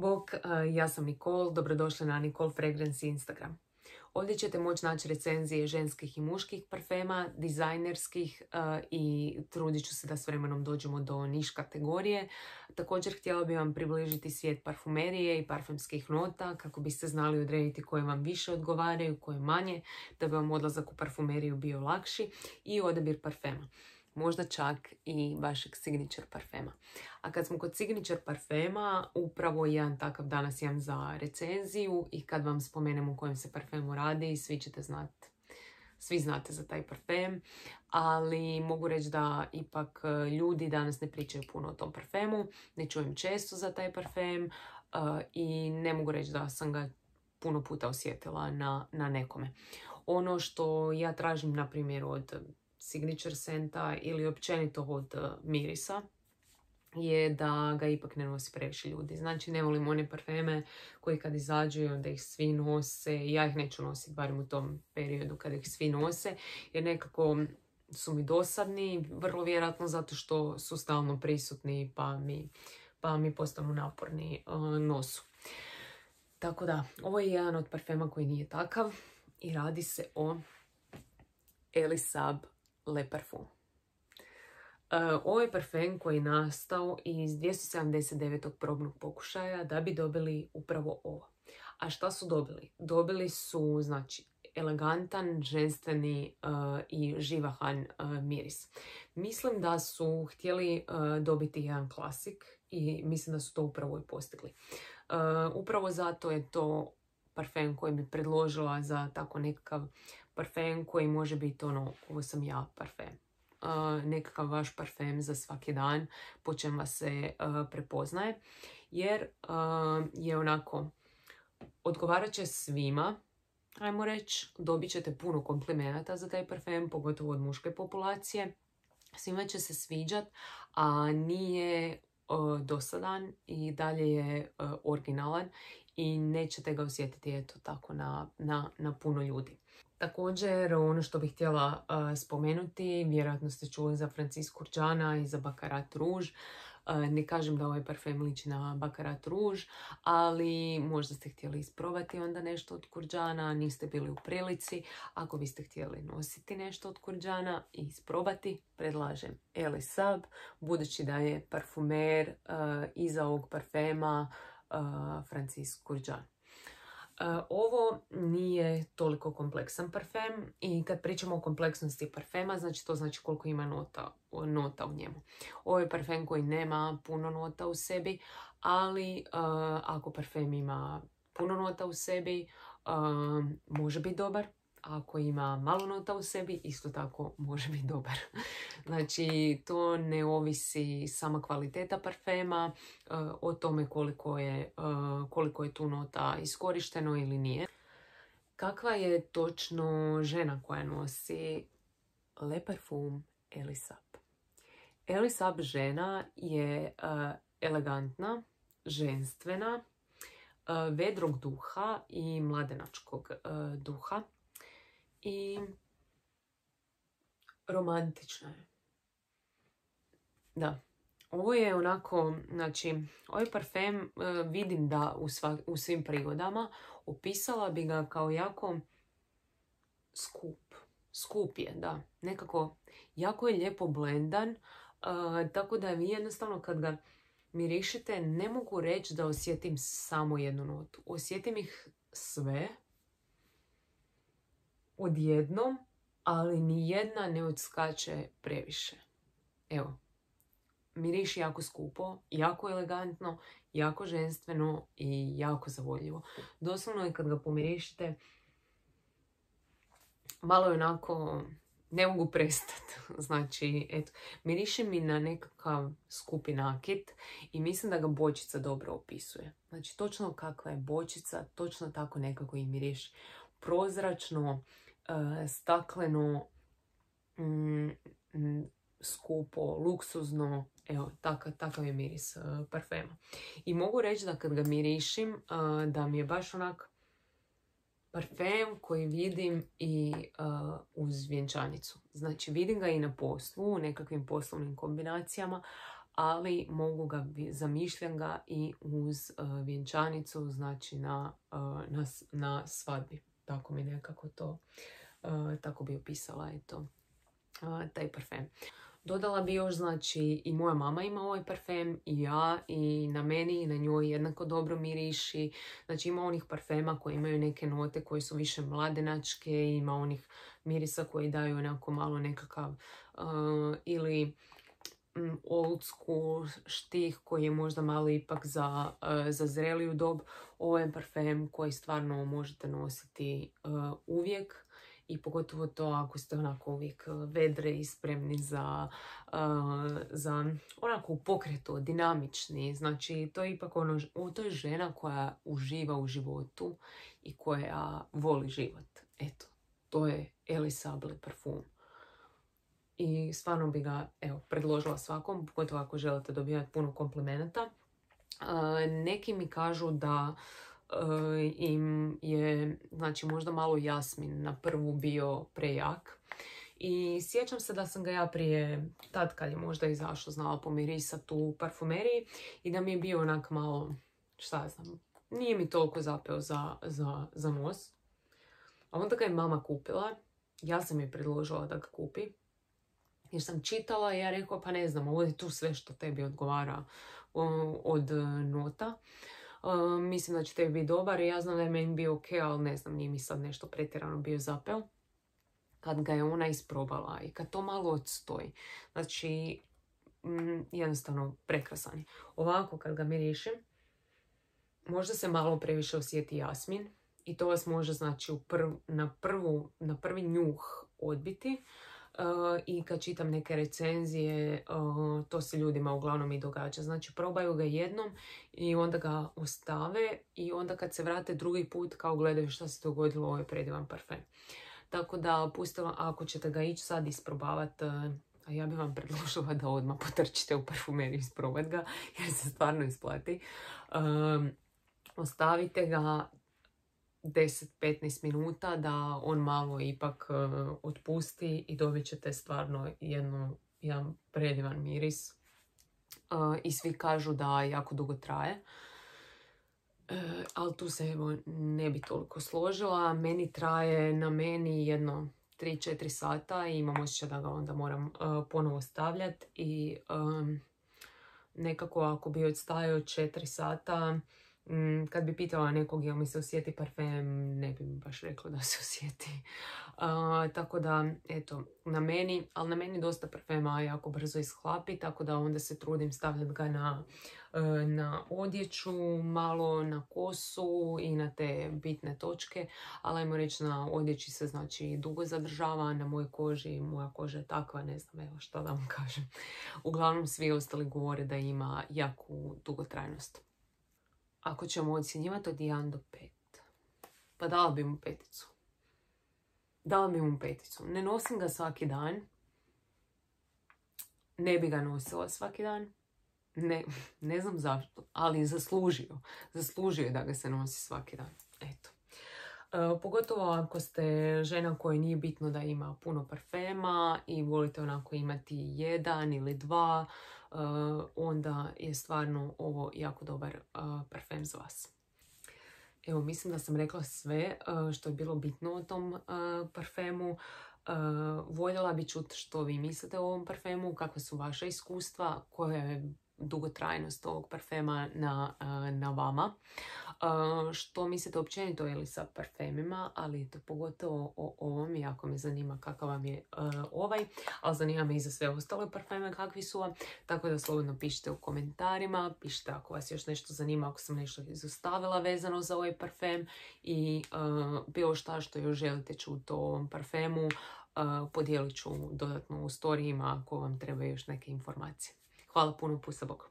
Bok, e, ja sam Nicole, dobrodošli na Nicole Fragrance Instagram. Ovdje ćete moći naći recenzije ženskih i muških parfema, dizajnerskih e, i trudit ću se da s vremenom dođemo do niš kategorije. Također htjela bih vam približiti svijet parfumerije i parfemskih nota kako biste znali odrediti koje vam više odgovaraju, koje manje, da bi vam odlazak u parfumeriju bio lakši i odabir parfema možda čak i vašeg signature parfema. A kad smo kod signature parfema, upravo jedan takav danas imam za recenziju i kad vam spomenem u kojem se parfemu radi, svi ćete znati svi znate za taj parfem, ali mogu reći da ipak e, ljudi danas ne pričaju puno o tom parfemu, ne čujem često za taj parfem e, i ne mogu reći da sam ga puno puta osjetila na, na nekome. Ono što ja tražim, na primjer, od signature senta ili općenito od e, mirisa je da ga ipak ne nosi previše ljudi. Znači ne volim one parfeme koji kad izađu onda ih svi nose, ja ih neću nositi barem u tom periodu kad ih svi nose jer nekako su mi dosadni, vrlo vjerojatno zato što su stalno prisutni pa mi, pa mi postanu naporni e, nosu. Tako da, ovo je jedan od parfema koji nije takav i radi se o Elisab Le Parfum. E, ovo je parfem koji je nastao iz 279. probnog pokušaja da bi dobili upravo ovo. A šta su dobili? Dobili su, znači, elegantan, ženstveni e, i živahan e, miris. Mislim da su htjeli dobiti jedan klasik i mislim da su to upravo i postigli. Upravo zato je to parfem koji bi predložila za tako nekakav parfem koji može biti ono, ovo sam ja parfem. nekakav vaš parfem za svaki dan, po čem vas se prepoznaje. Jer je onako, odgovarat će svima, ajmo reći, dobit ćete puno komplimenata za taj parfem, pogotovo od muške populacije. Svima će se sviđat, a nije dosadan i dalje je originalan i nećete ga osjetiti eto tako na puno ljudi. Također, ono što bih htjela spomenuti, vjerojatno ste čuli za Francis Kurđana i za Bakarat Rouge. ne kažem da ovaj parfem liči na Bakarat Ruž, ali možda ste htjeli isprobati onda nešto od Kurđana, niste bili u prilici. Ako biste htjeli nositi nešto od Kurđana i isprobati, predlažem Eli Sab, budući da je parfumer iza ovog parfema Francis Kurđan. E, ovo nije toliko kompleksan parfem i kad pričamo o kompleksnosti parfema, znači to znači koliko ima nota, nota u njemu. Ovo je parfem koji nema puno nota u sebi, ali e, ako parfem ima puno nota u sebi, e, može biti dobar ako ima malo nota u sebi, isto tako može biti dobar. Znači, to ne ovisi sama kvaliteta parfema, eh, o tome koliko je, eh, koliko je tu nota iskorišteno ili nije. Kakva je točno žena koja nosi Le Parfum Elisab? Elisab žena je eh, elegantna, ženstvena, vedrog duha i mladenačkog duha i romantična je. Da. Ovo je onako, znači, ovaj parfem e, vidim da u, svim prigodama opisala bi ga kao jako skup. Skup je, da. Nekako, jako je lijepo blendan, e, tako da vi jednostavno kad ga mirišite ne mogu reći da osjetim samo jednu notu. Osjetim ih sve, odjednom, ali jedna ne odskače previše. Evo, miriši jako skupo, jako elegantno, jako ženstveno i jako zavoljivo. Doslovno je kad ga pomirišite, malo je onako, ne mogu prestati. Znači, eto, miriše mi na nekakav skupi nakit i mislim da ga bočica dobro opisuje. Znači, točno kakva je bočica, točno tako nekako i miriš. Prozračno, E, stakleno, mm, mm, skupo, luksuzno, evo, takav je miris e, parfema. I mogu reći da kad ga mirišim, e, da mi je baš onak parfem koji vidim i uz vjenčanicu. Znači vidim ga i na poslu, u nekakvim poslovnim kombinacijama, ali mogu ga, zamišljam ga i uz vjenčanicu, znači na, na svadbi. Tako mi nekako to E, tako bi opisala eto, e, taj parfem. Dodala bi još, znači, i moja mama ima ovaj parfem, i ja, i na meni, i na njoj jednako dobro miriši. Znači, ima onih parfema koji imaju neke note koje su više mladenačke, ima onih mirisa koji daju onako malo nekakav e, ili mm, old school štih koji je možda malo ipak za, zreliju dob. Ovo je parfem koji stvarno možete nositi uvijek i pogotovo to ako ste onako uvijek e, vedre i spremni za, e, za onako u pokretu, dinamični. Znači, to je ipak ono, to je žena koja uživa u životu i koja voli život. Eto, to je Elisable parfum. I stvarno bi ga evo, predložila svakom, pogotovo ako želite dobivati puno komplimenta. E, neki mi kažu da Eh, im je znači, možda malo jasmin na prvu bio prejak. I sjećam se da sam ga ja prije, tad kad je možda izašao, znala pomirisati u parfumeriji i da mi je bio onak malo, šta znam, nije mi toliko zapeo za, za, za nos. A onda ga je mama kupila, ja sam je predložila da ga kupi. Jer sam čitala i ja rekao, pa ne znam, ovo je tu sve što tebi odgovara od eh, nota mislim da će tebi biti dobar i ja znam da je meni bio ok, ali ne znam, nije mi sad nešto pretjerano bio zapel. Kad ga je ona isprobala i kad to malo odstoji. Znači, mm, jednostavno prekrasan je. Ovako kad ga mirišem, možda se malo previše osjeti jasmin i to vas može znači u prv, na, prvu, na prvi njuh odbiti. E, i kad čitam neke recenzije, e, to se ljudima uglavnom i događa. Znači, probaju ga jednom i onda ga ostave i onda kad se vrate drugi put, kao gledaju što se dogodilo, ovo ovaj je predivan parfem. Tako da, pustila, ako ćete ga ići sad isprobavati, e, a ja bih vam predložila da odmah potrčite u parfumeriju isprobat ga, jer se stvarno isplati. ostavite ga, 10-15 minuta da on malo ipak e, otpusti i dobit ćete stvarno jednu, jedan predivan miris. E, I svi kažu da jako dugo traje. Al e, ali tu se evo, ne bi toliko složila. Meni traje na meni jedno 3-4 sata i imam osjećaj da ga onda moram ponovo stavljati. I nekako ako bi odstajao 4 sata, Mm, kad bi pitala nekog jel mi se osjeti parfem, ne bi mi baš rekla da se osjeti. tako da, eto, na meni, ali na meni dosta parfema jako brzo ishlapi, tako da onda se trudim stavljati ga na, e, na odjeću, malo na kosu i na te bitne točke, ali ajmo reći na odjeći se znači dugo zadržava, na mojoj koži, moja koža je takva, ne znam evo šta da vam kažem. Uglavnom svi ostali govore da ima jaku dugotrajnost ako ćemo ocjenjivati od 1 do 5. Pa dala bi mu peticu. Dala bi mu peticu. Ne nosim ga svaki dan. Ne bi ga nosila svaki dan. Ne, ne znam zašto, ali zaslužio. Zaslužio je da ga se nosi svaki dan. Eto. E, pogotovo ako ste žena kojoj nije bitno da ima puno parfema i volite onako imati jedan ili dva, Eh, onda je stvarno ovo jako dobar eh, parfem za vas. Evo, mislim da sam rekla sve eh, što je bilo bitno o tom parfemu. Voljela bi čuti što vi mislite o ovom parfemu, kakva su vaša iskustva, koje dugotrajnost ovog parfema na, e, na vama. E, što mislite općenito li sa parfemima, ali to pogotovo o ovom, jako me zanima kakav vam je e, ovaj, ali zanima me i za sve ostale parfeme kakvi su vam, tako da slobodno pišite u komentarima, pišite ako vas još nešto zanima, ako sam nešto izostavila vezano za ovaj parfem i bilo šta što još želite čuti o ovom parfemu, podijelit ću dodatno u storijima ako vam treba još neke informacije. Hvala puno, pusa Bog.